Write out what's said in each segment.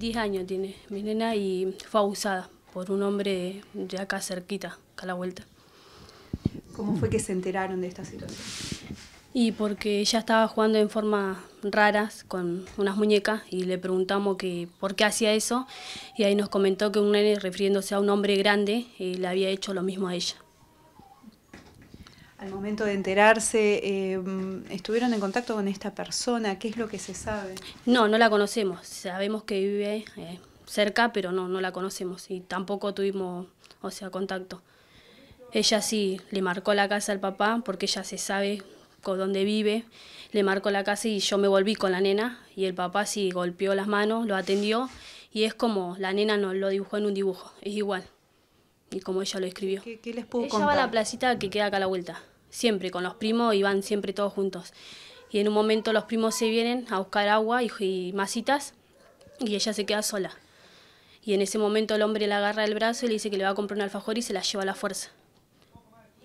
10 años tiene mi nena y fue abusada por un hombre de acá cerquita, acá a la vuelta. ¿Cómo fue que se enteraron de esta situación? Y porque ella estaba jugando en formas raras con unas muñecas y le preguntamos que por qué hacía eso y ahí nos comentó que un nene refiriéndose a un hombre grande eh, le había hecho lo mismo a ella al momento de enterarse, em, estuvieron en contacto con esta persona, ¿qué es lo que se sabe? No, no la conocemos, sabemos que vive eh, cerca, pero no, no la conocemos y tampoco tuvimos, o sea, contacto. Ella sí le marcó la casa al papá porque ella se sabe con dónde vive, le marcó la casa y yo me volví con la nena y el papá sí golpeó las manos, lo atendió y es como la nena no lo dibujó en un dibujo, es igual y como ella lo escribió. ¿Qué, les puedo ella contar? va a la placita que queda acá a la vuelta siempre con los primos y van siempre todos juntos. Y en un momento los primos se vienen a buscar agua y, masitas y ella se queda sola. Y en ese momento el hombre le agarra el brazo y le dice que le va a comprar un alfajor y se la lleva a la fuerza.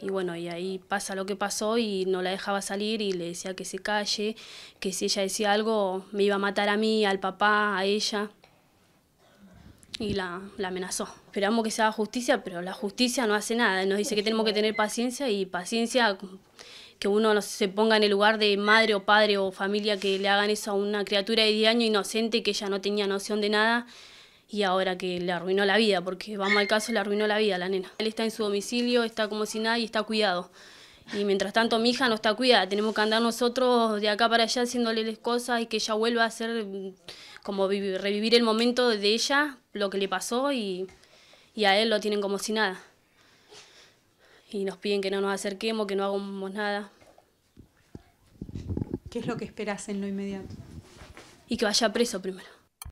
Y bueno, y ahí pasa lo que pasó y no la dejaba salir y le decía que se calle, que si ella decía algo me iba a matar a mí, al papá, a ella y la, la, amenazó. Esperamos que se haga justicia, pero la justicia no hace nada. Nos dice que tenemos que tener paciencia y paciencia que uno se ponga en el lugar de madre o padre o familia que le hagan eso a una criatura de 10 años inocente que ella no tenía noción de nada y ahora que le arruinó la vida, porque vamos al caso, le arruinó la vida a la nena. Él está en su domicilio, está como si nada y está cuidado. Y mientras tanto mi hija no está cuida tenemos que andar nosotros de acá para allá haciéndole cosas y que ella vuelva a hacer mm, como revivir el momento de ella, lo que le pasó y, y a él lo tienen como si nada. Y nos piden que no nos acerquemos, que no hagamos nada. ¿Qué es lo que esperas en lo inmediato? Y que vaya preso primero.